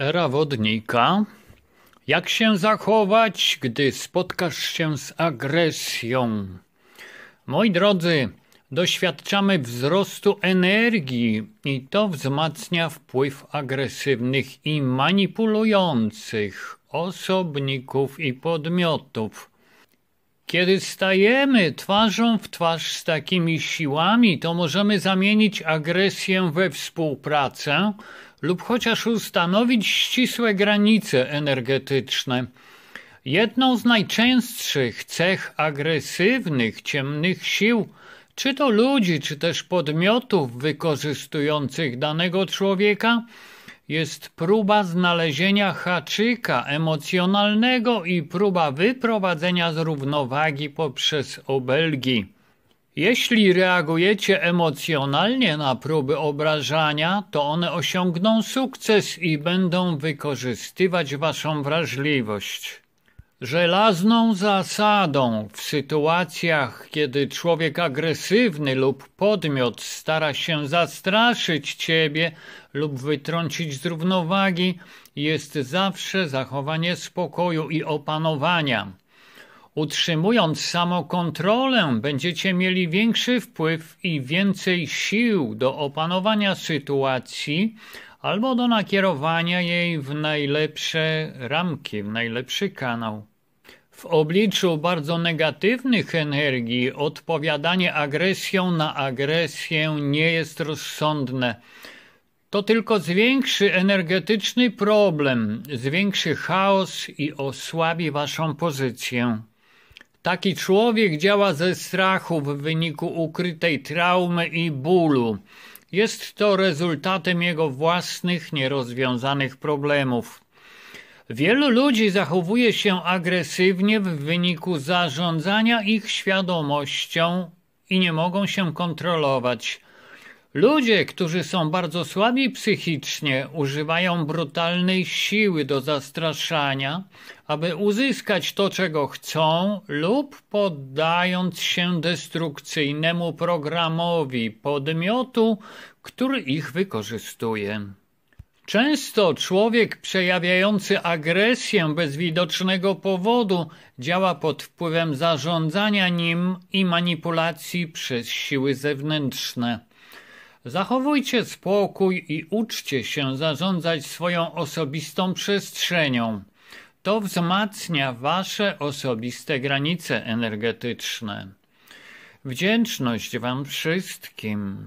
Era wodnika. Jak się zachować, gdy spotkasz się z agresją? Moi drodzy, doświadczamy wzrostu energii i to wzmacnia wpływ agresywnych i manipulujących osobników i podmiotów. Kiedy stajemy twarzą w twarz z takimi siłami, to możemy zamienić agresję we współpracę lub chociaż ustanowić ścisłe granice energetyczne. Jedną z najczęstszych cech agresywnych, ciemnych sił, czy to ludzi, czy też podmiotów wykorzystujących danego człowieka, jest próba znalezienia haczyka emocjonalnego i próba wyprowadzenia z równowagi poprzez obelgi. Jeśli reagujecie emocjonalnie na próby obrażania, to one osiągną sukces i będą wykorzystywać waszą wrażliwość. Żelazną zasadą w sytuacjach, kiedy człowiek agresywny lub podmiot stara się zastraszyć ciebie lub wytrącić z równowagi, jest zawsze zachowanie spokoju i opanowania. Utrzymując samokontrolę, będziecie mieli większy wpływ i więcej sił do opanowania sytuacji, albo do nakierowania jej w najlepsze ramki, w najlepszy kanał. W obliczu bardzo negatywnych energii odpowiadanie agresją na agresję nie jest rozsądne. To tylko zwiększy energetyczny problem, zwiększy chaos i osłabi waszą pozycję. Taki człowiek działa ze strachu w wyniku ukrytej traumy i bólu. Jest to rezultatem jego własnych nierozwiązanych problemów. Wielu ludzi zachowuje się agresywnie w wyniku zarządzania ich świadomością i nie mogą się kontrolować. Ludzie, którzy są bardzo słabi psychicznie, używają brutalnej siły do zastraszania, aby uzyskać to, czego chcą, lub poddając się destrukcyjnemu programowi podmiotu, który ich wykorzystuje. Często człowiek przejawiający agresję bez widocznego powodu działa pod wpływem zarządzania nim i manipulacji przez siły zewnętrzne. Zachowujcie spokój i uczcie się zarządzać swoją osobistą przestrzenią. To wzmacnia wasze osobiste granice energetyczne. Wdzięczność wam wszystkim.